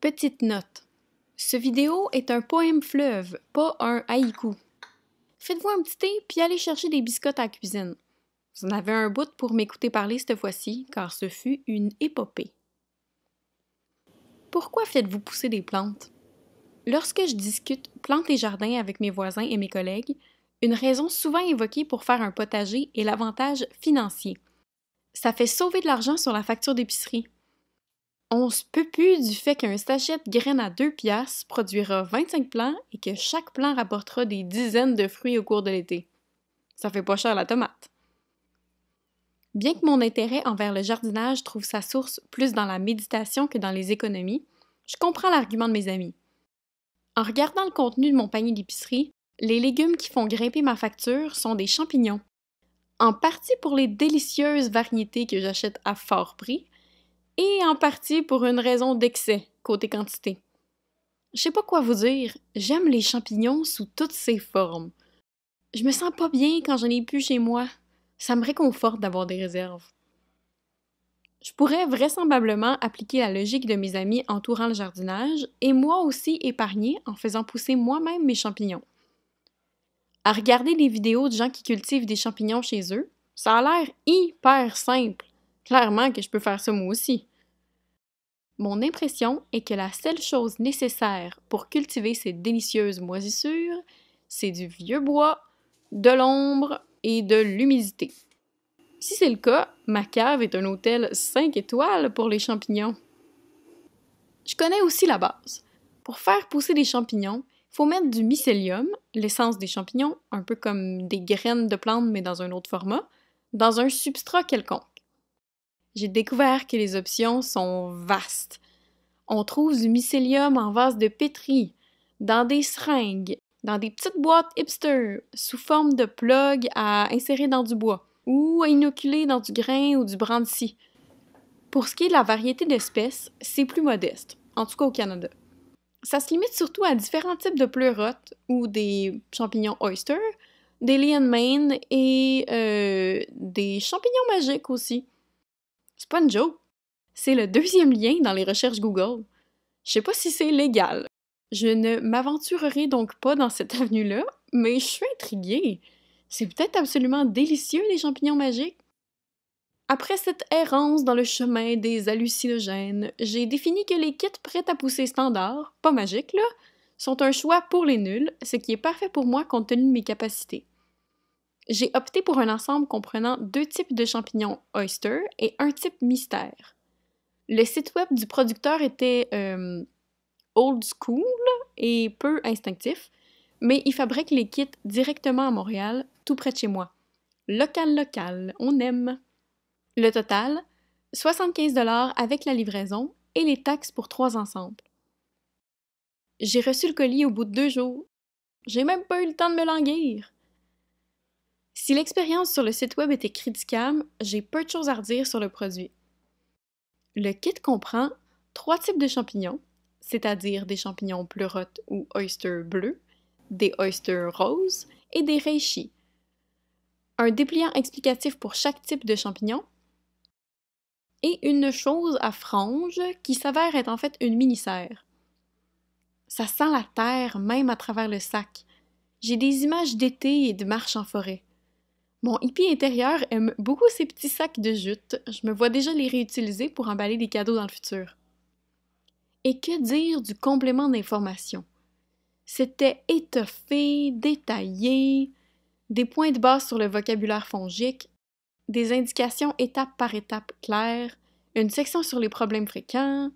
Petite note. Ce vidéo est un poème fleuve, pas un haïku. Faites-vous un petit thé, puis allez chercher des biscottes à la cuisine. Vous en avez un bout pour m'écouter parler cette fois-ci, car ce fut une épopée. Pourquoi faites-vous pousser des plantes? Lorsque je discute plantes et jardins avec mes voisins et mes collègues, une raison souvent évoquée pour faire un potager est l'avantage financier. Ça fait sauver de l'argent sur la facture d'épicerie. On se peut plus du fait qu'un sachet de graines à deux piastres produira 25 plants et que chaque plant rapportera des dizaines de fruits au cours de l'été. Ça fait pas cher la tomate. Bien que mon intérêt envers le jardinage trouve sa source plus dans la méditation que dans les économies, je comprends l'argument de mes amis. En regardant le contenu de mon panier d'épicerie, les légumes qui font grimper ma facture sont des champignons. En partie pour les délicieuses variétés que j'achète à fort prix, et en partie pour une raison d'excès côté quantité. Je sais pas quoi vous dire, j'aime les champignons sous toutes ses formes. Je me sens pas bien quand j'en ai plus chez moi. Ça me réconforte d'avoir des réserves. Je pourrais vraisemblablement appliquer la logique de mes amis entourant le jardinage et moi aussi épargner en faisant pousser moi-même mes champignons. À regarder les vidéos de gens qui cultivent des champignons chez eux, ça a l'air hyper simple. Clairement que je peux faire ça moi aussi. Mon impression est que la seule chose nécessaire pour cultiver ces délicieuses moisissures, c'est du vieux bois, de l'ombre et de l'humidité. Si c'est le cas, ma cave est un hôtel 5 étoiles pour les champignons. Je connais aussi la base. Pour faire pousser des champignons, il faut mettre du mycélium, l'essence des champignons, un peu comme des graines de plantes mais dans un autre format, dans un substrat quelconque j'ai découvert que les options sont vastes. On trouve du mycélium en vase de pétri, dans des seringues, dans des petites boîtes hipster, sous forme de plugs à insérer dans du bois, ou à inoculer dans du grain ou du brandy. Pour ce qui est de la variété d'espèces, c'est plus modeste, en tout cas au Canada. Ça se limite surtout à différents types de pleurotes ou des champignons oyster, des lion main et euh, des champignons magiques aussi. C'est C'est le deuxième lien dans les recherches Google. Je sais pas si c'est légal. Je ne m'aventurerai donc pas dans cette avenue-là, mais je suis intriguée. C'est peut-être absolument délicieux, les champignons magiques. Après cette errance dans le chemin des hallucinogènes, j'ai défini que les kits prêts à pousser standard, pas magiques là, sont un choix pour les nuls, ce qui est parfait pour moi compte tenu de mes capacités j'ai opté pour un ensemble comprenant deux types de champignons oyster et un type mystère. Le site web du producteur était euh, old school et peu instinctif, mais il fabrique les kits directement à Montréal, tout près de chez moi. Local, local, on aime. Le total, 75 avec la livraison et les taxes pour trois ensembles. J'ai reçu le colis au bout de deux jours. J'ai même pas eu le temps de me languir. Si l'expérience sur le site web était critiquable, j'ai peu de choses à redire sur le produit. Le kit comprend trois types de champignons, c'est-à-dire des champignons pleurotes ou oysters bleus, des oysters roses et des reishi. Un dépliant explicatif pour chaque type de champignon et une chose à franges qui s'avère être en fait une mini-serre. Ça sent la terre même à travers le sac. J'ai des images d'été et de marches en forêt. Mon hippie intérieur aime beaucoup ces petits sacs de jute. Je me vois déjà les réutiliser pour emballer des cadeaux dans le futur. Et que dire du complément d'information? C'était étoffé, détaillé, des points de base sur le vocabulaire fongique, des indications étape par étape claires, une section sur les problèmes fréquents.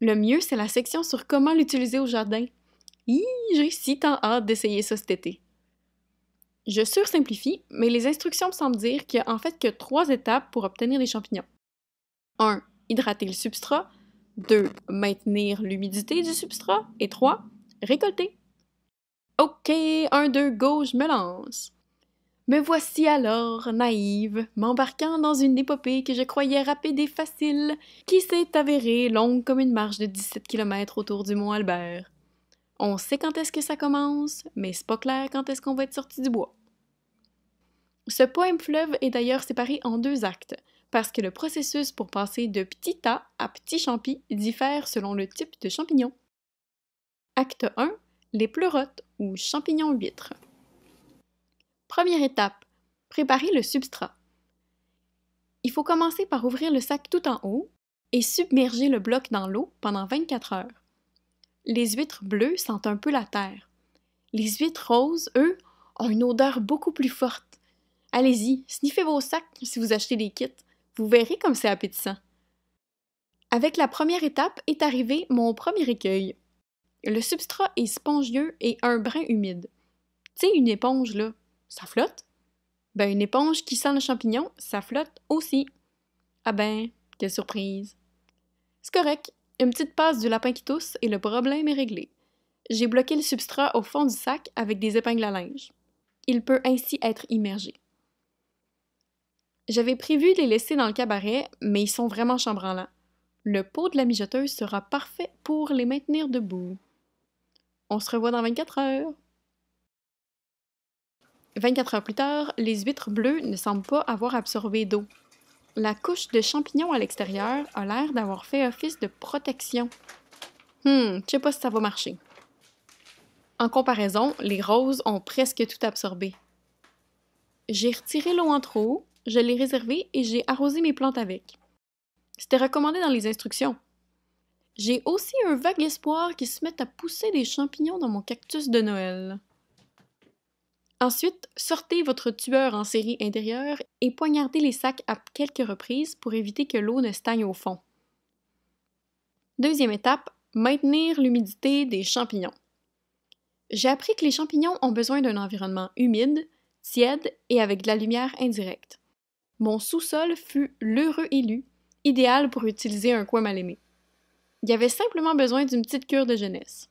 Le mieux, c'est la section sur comment l'utiliser au jardin. j'ai si tant hâte d'essayer ça cet été. Je sursimplifie, mais les instructions me semblent dire qu'il n'y a en fait que trois étapes pour obtenir des champignons. 1. Hydrater le substrat. 2. Maintenir l'humidité du substrat. Et 3. Récolter. OK, 1, 2, go, je me lance. Me voici alors, naïve, m'embarquant dans une épopée que je croyais rapide et facile, qui s'est avérée longue comme une marche de 17 km autour du Mont Albert. On sait quand est-ce que ça commence, mais c'est pas clair quand est-ce qu'on va être sorti du bois. Ce poème fleuve est d'ailleurs séparé en deux actes, parce que le processus pour passer de petit tas à petit champi diffère selon le type de champignon. Acte 1, les pleurotes ou champignons huîtres. Première étape, préparer le substrat. Il faut commencer par ouvrir le sac tout en haut et submerger le bloc dans l'eau pendant 24 heures les huîtres bleues sentent un peu la terre. Les huîtres roses, eux, ont une odeur beaucoup plus forte. Allez-y, sniffez vos sacs si vous achetez des kits. Vous verrez comme c'est appétissant. Avec la première étape est arrivé mon premier écueil. Le substrat est spongieux et un brin humide. Tu une éponge, là, ça flotte? Ben, une éponge qui sent le champignon, ça flotte aussi. Ah ben, quelle surprise! C'est correct, une petite passe du lapin qui tousse et le problème est réglé. J'ai bloqué le substrat au fond du sac avec des épingles à linge. Il peut ainsi être immergé. J'avais prévu de les laisser dans le cabaret, mais ils sont vraiment chambranlants. Le pot de la mijoteuse sera parfait pour les maintenir debout. On se revoit dans 24 heures. 24 heures plus tard, les huîtres bleues ne semblent pas avoir absorbé d'eau. La couche de champignons à l'extérieur a l'air d'avoir fait office de protection. Hmm, je sais pas si ça va marcher. En comparaison, les roses ont presque tout absorbé. J'ai retiré l'eau en trop, je l'ai réservée et j'ai arrosé mes plantes avec. C'était recommandé dans les instructions. J'ai aussi un vague espoir qu'ils se mettent à pousser des champignons dans mon cactus de Noël. Ensuite, sortez votre tueur en série intérieure et poignardez les sacs à quelques reprises pour éviter que l'eau ne stagne au fond. Deuxième étape, maintenir l'humidité des champignons. J'ai appris que les champignons ont besoin d'un environnement humide, tiède et avec de la lumière indirecte. Mon sous-sol fut l'heureux élu, idéal pour utiliser un coin mal aimé. Il y avait simplement besoin d'une petite cure de jeunesse.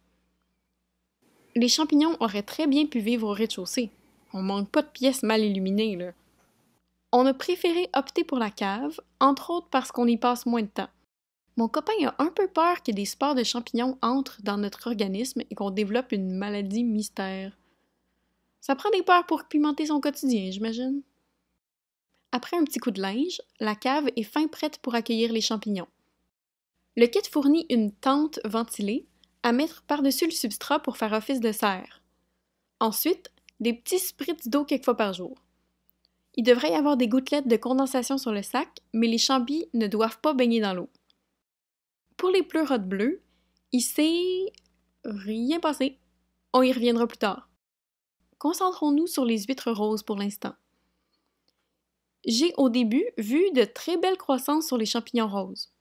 Les champignons auraient très bien pu vivre au rez-de-chaussée. On manque pas de pièces mal illuminées, là. On a préféré opter pour la cave, entre autres parce qu'on y passe moins de temps. Mon copain a un peu peur que des spores de champignons entrent dans notre organisme et qu'on développe une maladie mystère. Ça prend des peurs pour pimenter son quotidien, j'imagine. Après un petit coup de linge, la cave est fin prête pour accueillir les champignons. Le kit fournit une tente ventilée à mettre par-dessus le substrat pour faire office de serre. Ensuite, des petits spritz d'eau quelques fois par jour. Il devrait y avoir des gouttelettes de condensation sur le sac, mais les chambis ne doivent pas baigner dans l'eau. Pour les pleurotes bleues, il s'est rien passé. On y reviendra plus tard. Concentrons-nous sur les huîtres roses pour l'instant. J'ai au début vu de très belles croissances sur les champignons roses.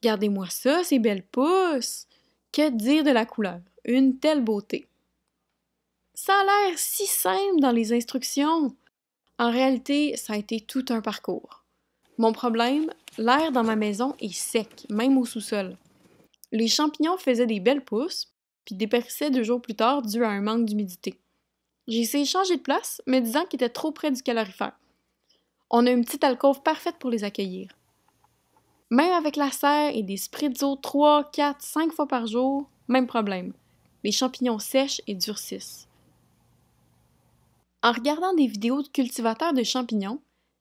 Regardez-moi ça, ces belles pousses! Que dire de la couleur? Une telle beauté! Ça a l'air si simple dans les instructions. En réalité, ça a été tout un parcours. Mon problème, l'air dans ma maison est sec, même au sous-sol. Les champignons faisaient des belles pousses, puis dépérissaient deux jours plus tard dû à un manque d'humidité. J'ai essayé de changer de place, me disant qu'il était trop près du calorifère. On a une petite alcôve parfaite pour les accueillir. Même avec la serre et des sprays d'eau 3, 4, 5 fois par jour, même problème. Les champignons sèchent et durcissent. En regardant des vidéos de cultivateurs de champignons,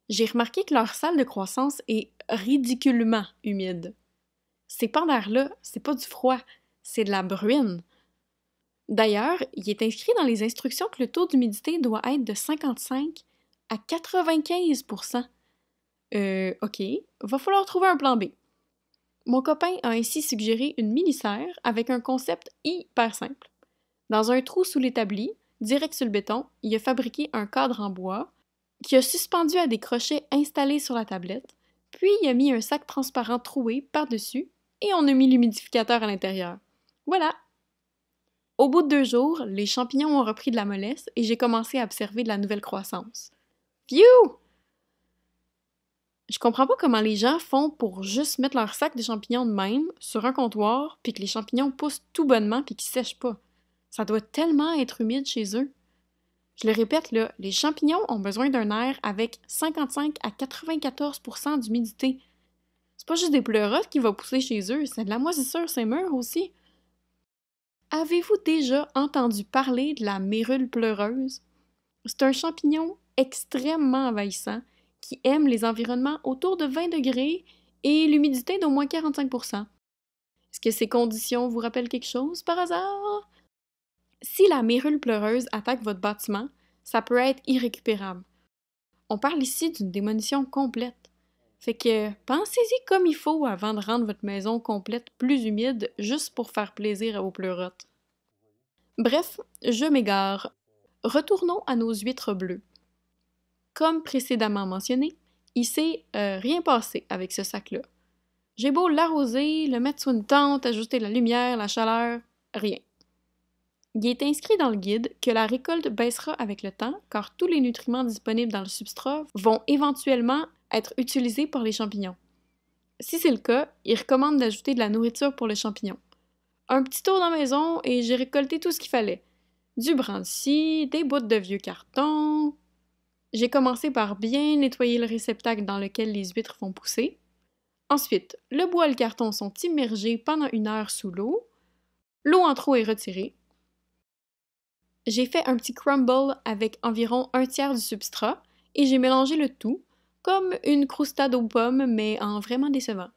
j'ai remarqué que leur salle de croissance est ridiculement humide. Ces pandards-là, c'est pas du froid, c'est de la bruine. D'ailleurs, il est inscrit dans les instructions que le taux d'humidité doit être de 55 à 95 Euh, ok, va falloir trouver un plan B. Mon copain a ainsi suggéré une mini-serre avec un concept hyper simple. Dans un trou sous l'établi, direct sur le béton, il a fabriqué un cadre en bois qui a suspendu à des crochets installés sur la tablette, puis il a mis un sac transparent troué par-dessus et on a mis l'humidificateur à l'intérieur. Voilà! Au bout de deux jours, les champignons ont repris de la mollesse et j'ai commencé à observer de la nouvelle croissance. Phew! Je comprends pas comment les gens font pour juste mettre leur sac de champignons de même sur un comptoir puis que les champignons poussent tout bonnement puis qu'ils sèchent pas. Ça doit tellement être humide chez eux. Je le répète, là, les champignons ont besoin d'un air avec 55 à 94 d'humidité. C'est pas juste des pleurotes qui vont pousser chez eux, c'est de la moisissure, c'est mûr aussi. Avez-vous déjà entendu parler de la mérule pleureuse? C'est un champignon extrêmement envahissant qui aime les environnements autour de 20 degrés et l'humidité d'au moins 45 Est-ce que ces conditions vous rappellent quelque chose par hasard? si la mérule pleureuse attaque votre bâtiment, ça peut être irrécupérable. On parle ici d'une démolition complète. Fait que pensez-y comme il faut avant de rendre votre maison complète plus humide juste pour faire plaisir aux pleurotes. Bref, je m'égare. Retournons à nos huîtres bleues. Comme précédemment mentionné, il s'est euh, rien passé avec ce sac-là. J'ai beau l'arroser, le mettre sous une tente, ajuster la lumière, la chaleur, rien. Il est inscrit dans le guide que la récolte baissera avec le temps car tous les nutriments disponibles dans le substrat vont éventuellement être utilisés par les champignons. Si c'est le cas, il recommande d'ajouter de la nourriture pour les champignons. Un petit tour dans la maison et j'ai récolté tout ce qu'il fallait. Du brandy, des bouts de vieux carton. J'ai commencé par bien nettoyer le réceptacle dans lequel les huîtres vont pousser. Ensuite, le bois et le carton sont immergés pendant une heure sous l'eau. L'eau en trop est retirée j'ai fait un petit crumble avec environ un tiers du substrat et j'ai mélangé le tout, comme une croustade aux pommes, mais en vraiment décevant.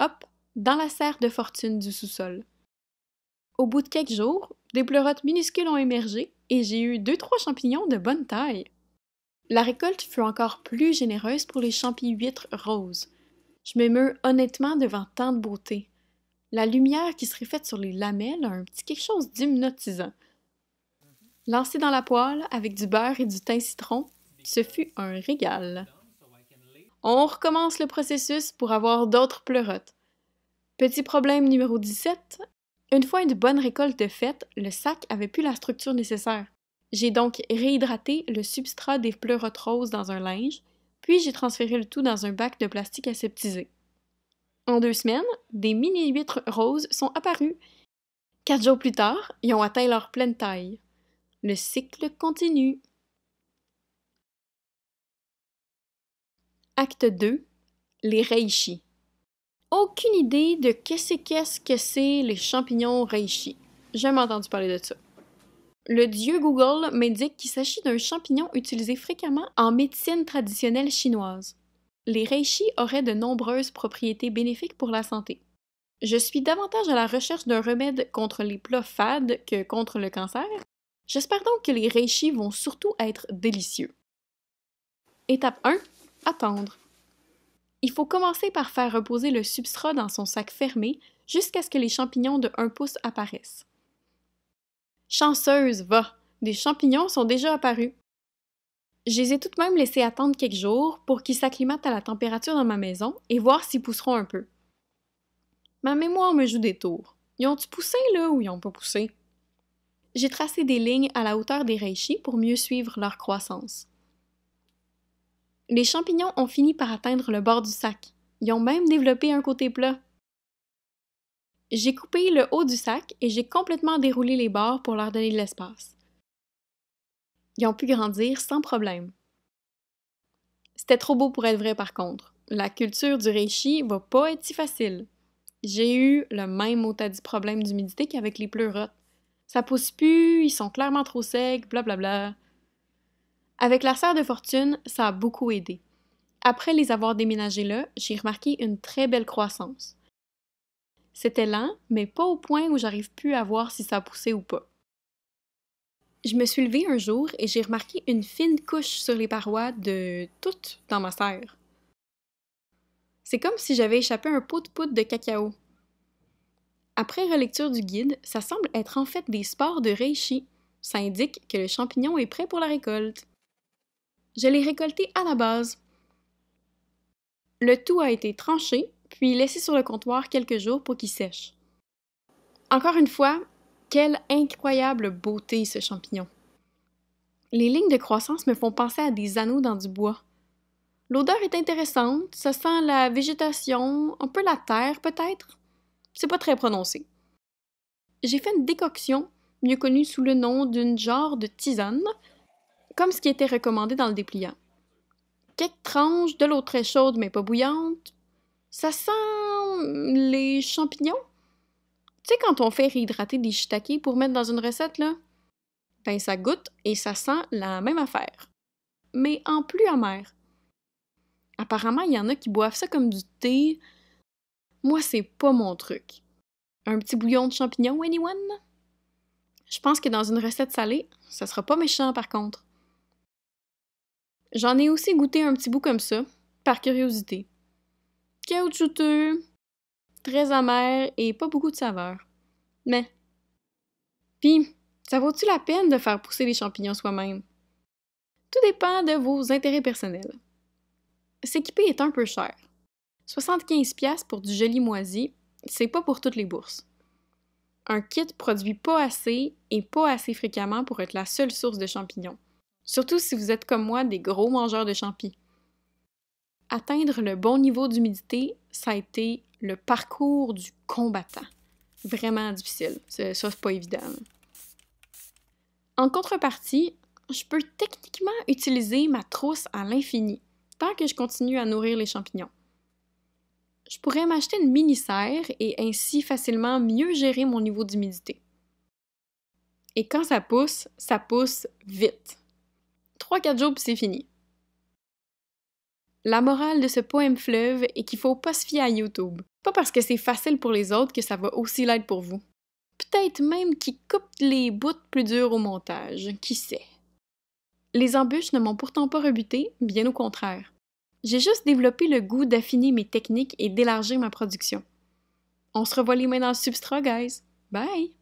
Hop, dans la serre de fortune du sous-sol. Au bout de quelques jours, des pleurotes minuscules ont émergé et j'ai eu deux trois champignons de bonne taille. La récolte fut encore plus généreuse pour les champignons huîtres roses. Je m'émeus honnêtement devant tant de beauté. La lumière qui serait faite sur les lamelles a un petit quelque chose d'hypnotisant, Lancé dans la poêle avec du beurre et du thym citron, ce fut un régal. On recommence le processus pour avoir d'autres pleurotes. Petit problème numéro 17. Une fois une bonne récolte faite, le sac avait plus la structure nécessaire. J'ai donc réhydraté le substrat des pleurotes roses dans un linge, puis j'ai transféré le tout dans un bac de plastique aseptisé. En deux semaines, des mini-huîtres roses sont apparues. Quatre jours plus tard, ils ont atteint leur pleine taille. Le cycle continue. Acte 2. Les reishi. Aucune idée de qu'est-ce que c'est que c'est les champignons reishi. Jamais entendu parler de ça. Le dieu Google m'indique qu'il s'agit d'un champignon utilisé fréquemment en médecine traditionnelle chinoise. Les reishi auraient de nombreuses propriétés bénéfiques pour la santé. Je suis davantage à la recherche d'un remède contre les plats fades que contre le cancer, J'espère donc que les reishi vont surtout être délicieux. Étape 1. Attendre. Il faut commencer par faire reposer le substrat dans son sac fermé jusqu'à ce que les champignons de 1 pouce apparaissent. Chanceuse, va! Des champignons sont déjà apparus. Je les ai tout de même laissés attendre quelques jours pour qu'ils s'acclimatent à la température dans ma maison et voir s'ils pousseront un peu. Ma mémoire me joue des tours. Ils ont-tu poussé, là, ou ils n'ont pas poussé? j'ai tracé des lignes à la hauteur des réchis pour mieux suivre leur croissance. Les champignons ont fini par atteindre le bord du sac. Ils ont même développé un côté plat. J'ai coupé le haut du sac et j'ai complètement déroulé les bords pour leur donner de l'espace. Ils ont pu grandir sans problème. C'était trop beau pour être vrai par contre. La culture du ne va pas être si facile. J'ai eu le même dit problème d'humidité qu'avec les pleurotes. Ça pousse plus, ils sont clairement trop secs, blablabla. Avec la serre de fortune, ça a beaucoup aidé. Après les avoir déménagés là, j'ai remarqué une très belle croissance. C'était lent, mais pas au point où j'arrive plus à voir si ça poussait ou pas. Je me suis levée un jour et j'ai remarqué une fine couche sur les parois de toutes dans ma serre. C'est comme si j'avais échappé un pot de poudre de cacao. Après relecture du guide, ça semble être en fait des spores de reishi. Ça indique que le champignon est prêt pour la récolte. Je l'ai récolté à la base. Le tout a été tranché, puis laissé sur le comptoir quelques jours pour qu'il sèche. Encore une fois, quelle incroyable beauté ce champignon. Les lignes de croissance me font penser à des anneaux dans du bois. L'odeur est intéressante, ça sent la végétation, un peu la terre peut-être c'est pas très prononcé. J'ai fait une décoction, mieux connue sous le nom d'une genre de tisane, comme ce qui était recommandé dans le dépliant. Quelques tranches, de l'eau très chaude mais pas bouillante. Ça sent les champignons. Tu sais, quand on fait réhydrater des shiitake pour mettre dans une recette, là? Ben, ça goûte et ça sent la même affaire. Mais en plus amer. Apparemment, il y en a qui boivent ça comme du thé, moi, c'est pas mon truc. Un petit bouillon de champignons, anyone? Je pense que dans une recette salée, ça sera pas méchant par contre. J'en ai aussi goûté un petit bout comme ça, par curiosité. Caoutchouteux, très amer et pas beaucoup de saveur. Mais. Puis, ça vaut-tu la peine de faire pousser les champignons soi-même? Tout dépend de vos intérêts personnels. S'équiper est un peu cher, 75$ pour du joli moisi, c'est pas pour toutes les bourses. Un kit produit pas assez et pas assez fréquemment pour être la seule source de champignons, surtout si vous êtes comme moi des gros mangeurs de champignons. Atteindre le bon niveau d'humidité, ça a été le parcours du combattant. Vraiment difficile, ça c'est pas évident. En contrepartie, je peux techniquement utiliser ma trousse à l'infini, tant que je continue à nourrir les champignons je pourrais m'acheter une mini-serre et ainsi facilement mieux gérer mon niveau d'humidité. Et quand ça pousse, ça pousse vite. 3-4 jours, c'est fini. La morale de ce poème fleuve est qu'il faut pas se fier à YouTube. Pas parce que c'est facile pour les autres que ça va aussi l'être pour vous. Peut-être même qu'ils coupent les bouts plus durs au montage, qui sait. Les embûches ne m'ont pourtant pas rebuté, bien au contraire j'ai juste développé le goût d'affiner mes techniques et d'élargir ma production. On se revoit les mains dans le substrat, guys. Bye!